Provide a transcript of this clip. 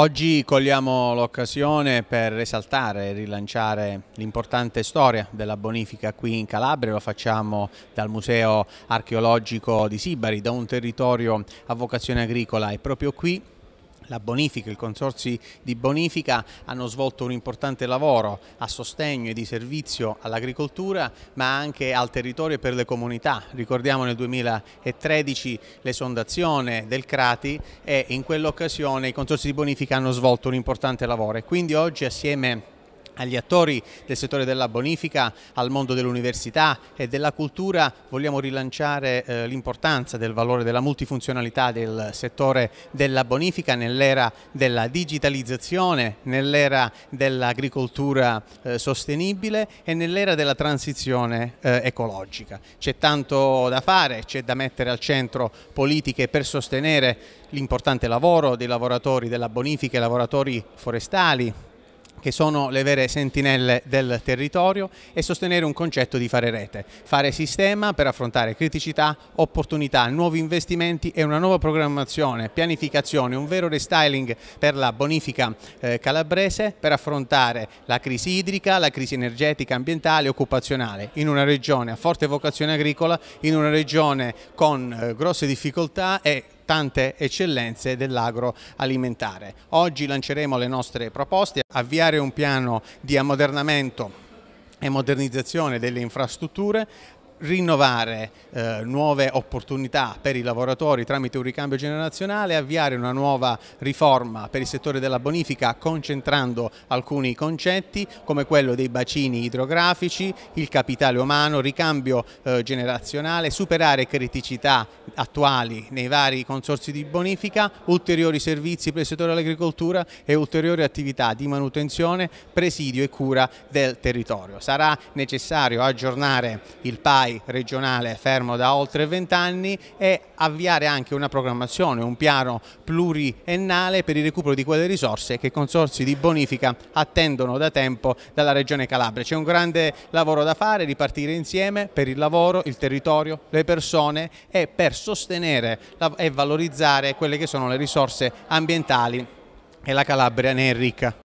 Oggi cogliamo l'occasione per esaltare e rilanciare l'importante storia della bonifica qui in Calabria, lo facciamo dal Museo Archeologico di Sibari, da un territorio a vocazione agricola e proprio qui la bonifica, i consorzi di bonifica hanno svolto un importante lavoro a sostegno e di servizio all'agricoltura ma anche al territorio e per le comunità. Ricordiamo nel 2013 l'esondazione del Crati e in quell'occasione i consorzi di bonifica hanno svolto un importante lavoro e quindi oggi assieme a agli attori del settore della bonifica, al mondo dell'università e della cultura vogliamo rilanciare eh, l'importanza del valore della multifunzionalità del settore della bonifica nell'era della digitalizzazione, nell'era dell'agricoltura eh, sostenibile e nell'era della transizione eh, ecologica. C'è tanto da fare, c'è da mettere al centro politiche per sostenere l'importante lavoro dei lavoratori della bonifica e lavoratori forestali, che sono le vere sentinelle del territorio e sostenere un concetto di fare rete, fare sistema per affrontare criticità, opportunità, nuovi investimenti e una nuova programmazione, pianificazione, un vero restyling per la bonifica eh, calabrese per affrontare la crisi idrica, la crisi energetica, ambientale e occupazionale in una regione a forte vocazione agricola, in una regione con eh, grosse difficoltà e tante eccellenze dell'agroalimentare. Oggi lanceremo le nostre proposte, avviare un piano di ammodernamento e modernizzazione delle infrastrutture, rinnovare eh, nuove opportunità per i lavoratori tramite un ricambio generazionale, avviare una nuova riforma per il settore della bonifica concentrando alcuni concetti come quello dei bacini idrografici, il capitale umano, ricambio eh, generazionale, superare criticità attuali nei vari consorsi di bonifica, ulteriori servizi per il settore dell'agricoltura e ulteriori attività di manutenzione, presidio e cura del territorio. Sarà necessario aggiornare il PAI supply regionale fermo da oltre 20 anni e avviare anche una programmazione, un piano pluriennale per il recupero di quelle risorse che i consorsi di bonifica attendono da tempo dalla regione Calabria. C'è un grande lavoro da fare, ripartire insieme per il lavoro, il territorio, le persone e per sostenere e valorizzare quelle che sono le risorse ambientali e la Calabria ne è ricca.